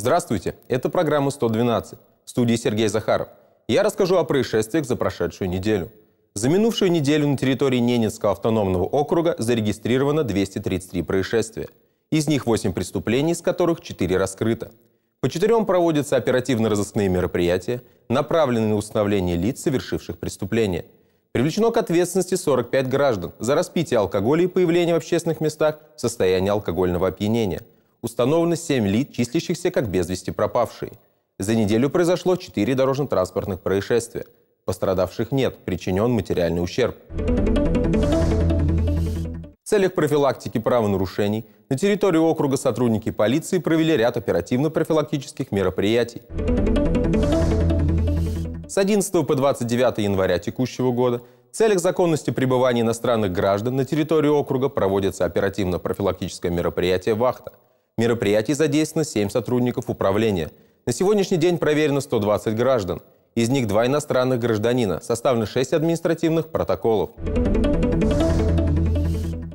Здравствуйте, это программа «112», в студии Сергей Захаров. Я расскажу о происшествиях за прошедшую неделю. За минувшую неделю на территории Ненецкого автономного округа зарегистрировано 233 происшествия. Из них 8 преступлений, из которых 4 раскрыто. По четырем проводятся оперативно-розыскные мероприятия, направленные на установление лиц, совершивших преступления. Привлечено к ответственности 45 граждан за распитие алкоголя и появление в общественных местах в состоянии алкогольного опьянения установлено 7 лиц, числящихся как без вести пропавшие. За неделю произошло 4 дорожно-транспортных происшествия. Пострадавших нет, причинен материальный ущерб. В целях профилактики правонарушений на территории округа сотрудники полиции провели ряд оперативно-профилактических мероприятий. С 11 по 29 января текущего года в целях законности пребывания иностранных граждан на территории округа проводится оперативно-профилактическое мероприятие «Вахта», мероприятий задействовано 7 сотрудников управления. На сегодняшний день проверено 120 граждан. Из них два иностранных гражданина. Составлено 6 административных протоколов.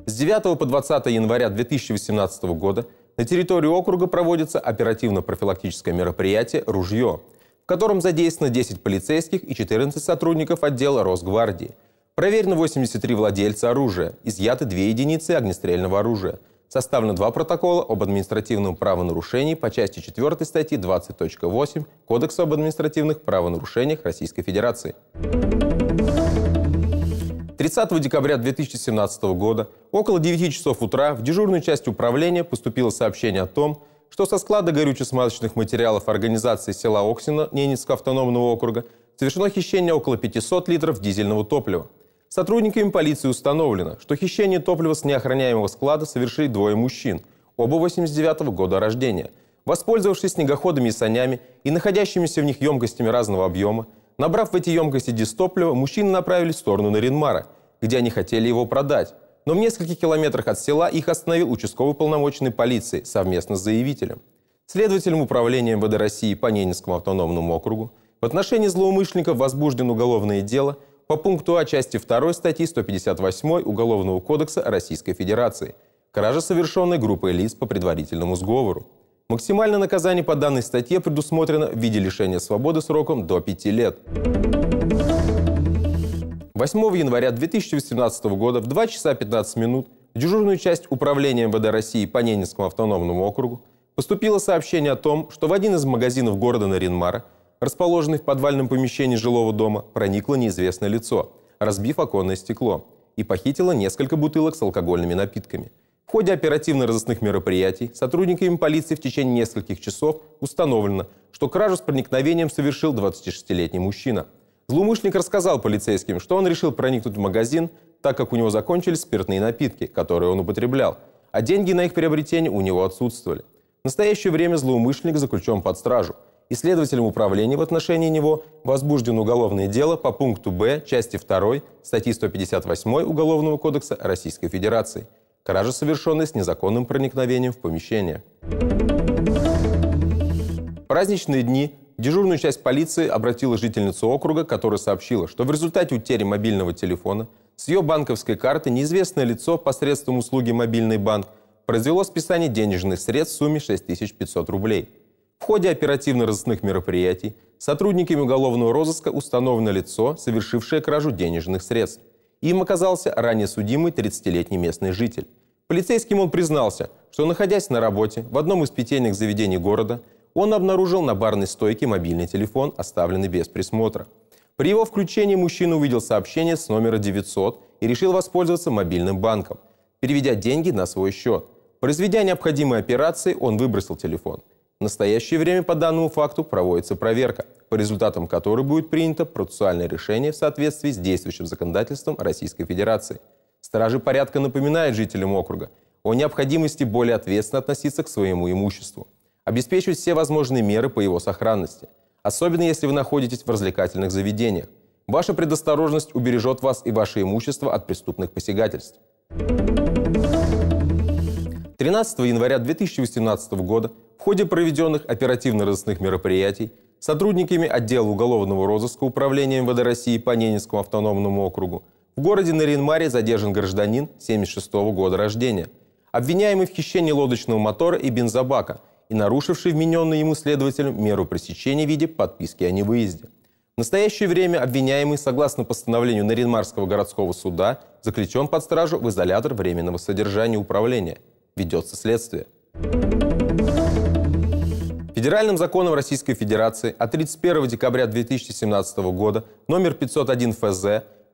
С 9 по 20 января 2018 года на территории округа проводится оперативно-профилактическое мероприятие «Ружье», в котором задействовано 10 полицейских и 14 сотрудников отдела Росгвардии. Проверено 83 владельца оружия, изъяты 2 единицы огнестрельного оружия – Составлено два протокола об административном правонарушении по части 4 статьи 20.8 Кодекса об административных правонарушениях Российской Федерации. 30 декабря 2017 года около 9 часов утра в дежурную часть управления поступило сообщение о том, что со склада горюче-смазочных материалов организации села Оксино Ненецкого автономного округа совершено хищение около 500 литров дизельного топлива. Сотрудниками полиции установлено, что хищение топлива с неохраняемого склада совершили двое мужчин, оба 89 -го года рождения. Воспользовавшись снегоходами и санями и находящимися в них емкостями разного объема, набрав в эти емкости дистоплива, мужчины направились в сторону Наринмара, где они хотели его продать. Но в нескольких километрах от села их остановил участковый полномочный полиции совместно с заявителем. Следователем управления МВД России по Ненецкому автономному округу в отношении злоумышленников возбуждено уголовное дело – по пункту А части 2 статьи 158 Уголовного кодекса Российской Федерации кража, совершенной группой лиц по предварительному сговору. Максимальное наказание по данной статье предусмотрено в виде лишения свободы сроком до 5 лет. 8 января 2018 года в 2 часа 15 минут в дежурную часть Управления МВД России по Ненецкому автономному округу поступило сообщение о том, что в один из магазинов города Наринмара – расположенный в подвальном помещении жилого дома, проникло неизвестное лицо, разбив оконное стекло, и похитило несколько бутылок с алкогольными напитками. В ходе оперативно-розыскных мероприятий сотрудниками полиции в течение нескольких часов установлено, что кражу с проникновением совершил 26-летний мужчина. Злоумышленник рассказал полицейским, что он решил проникнуть в магазин, так как у него закончились спиртные напитки, которые он употреблял, а деньги на их приобретение у него отсутствовали. В настоящее время злоумышленник заключен под стражу – и следователем управления в отношении него возбуждено уголовное дело по пункту Б части 2 статьи 158 Уголовного кодекса Российской Федерации кража, совершенная с незаконным проникновением в помещение. В праздничные дни дежурную часть полиции обратила жительница округа, которая сообщила, что в результате утери мобильного телефона с ее банковской карты неизвестное лицо посредством услуги «Мобильный банк» произвело списание денежных средств в сумме 6500 рублей – в ходе оперативно-розыскных мероприятий сотрудниками уголовного розыска установлено лицо, совершившее кражу денежных средств. Им оказался ранее судимый 30-летний местный житель. Полицейским он признался, что, находясь на работе в одном из питейных заведений города, он обнаружил на барной стойке мобильный телефон, оставленный без присмотра. При его включении мужчина увидел сообщение с номера 900 и решил воспользоваться мобильным банком, переведя деньги на свой счет. Произведя необходимые операции, он выбросил телефон – в настоящее время по данному факту проводится проверка, по результатам которой будет принято процессуальное решение в соответствии с действующим законодательством Российской Федерации. Стражи порядка напоминают жителям округа о необходимости более ответственно относиться к своему имуществу, обеспечивать все возможные меры по его сохранности, особенно если вы находитесь в развлекательных заведениях. Ваша предосторожность убережет вас и ваше имущество от преступных посягательств. 13 января 2018 года ходе проведенных оперативно-розыскных мероприятий сотрудниками отдела уголовного розыска Управления МВД России по Ненецкому автономному округу в городе Наринмаре задержан гражданин 76 года рождения, обвиняемый в хищении лодочного мотора и бензобака и нарушивший вмененный ему следователем меру пресечения в виде подписки о невыезде. В настоящее время обвиняемый, согласно постановлению Наринмарского городского суда, заключен под стражу в изолятор временного содержания управления. Ведется следствие. Федеральным законом Российской Федерации от 31 декабря 2017 года номер 501 ФЗ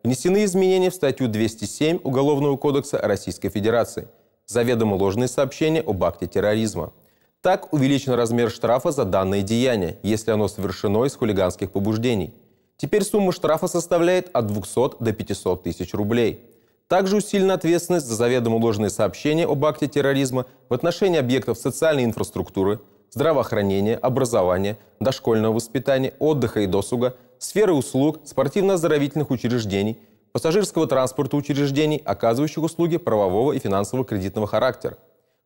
внесены изменения в статью 207 Уголовного кодекса Российской Федерации «Заведомо ложные сообщения об акте терроризма». Так увеличен размер штрафа за данное деяние, если оно совершено из хулиганских побуждений. Теперь сумма штрафа составляет от 200 до 500 тысяч рублей. Также усилена ответственность за заведомо ложные сообщения об акте терроризма в отношении объектов социальной инфраструктуры – здравоохранения, образования, дошкольного воспитания, отдыха и досуга, сферы услуг, спортивно-оздоровительных учреждений, пассажирского транспорта учреждений, оказывающих услуги правового и финансового кредитного характера,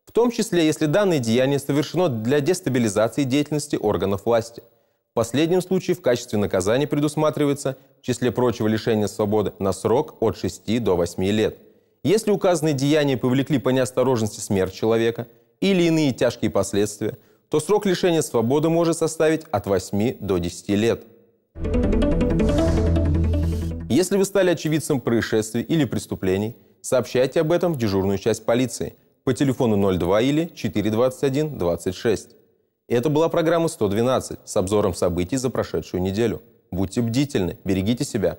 в том числе если данное деяние совершено для дестабилизации деятельности органов власти. В последнем случае в качестве наказания предусматривается, в числе прочего, лишение свободы на срок от 6 до 8 лет. Если указанные деяния повлекли по неосторожности смерть человека или иные тяжкие последствия – то срок лишения свободы может составить от 8 до 10 лет. Если вы стали очевидцем происшествий или преступлений, сообщайте об этом в дежурную часть полиции по телефону 02 или 421 26. Это была программа «112» с обзором событий за прошедшую неделю. Будьте бдительны, берегите себя.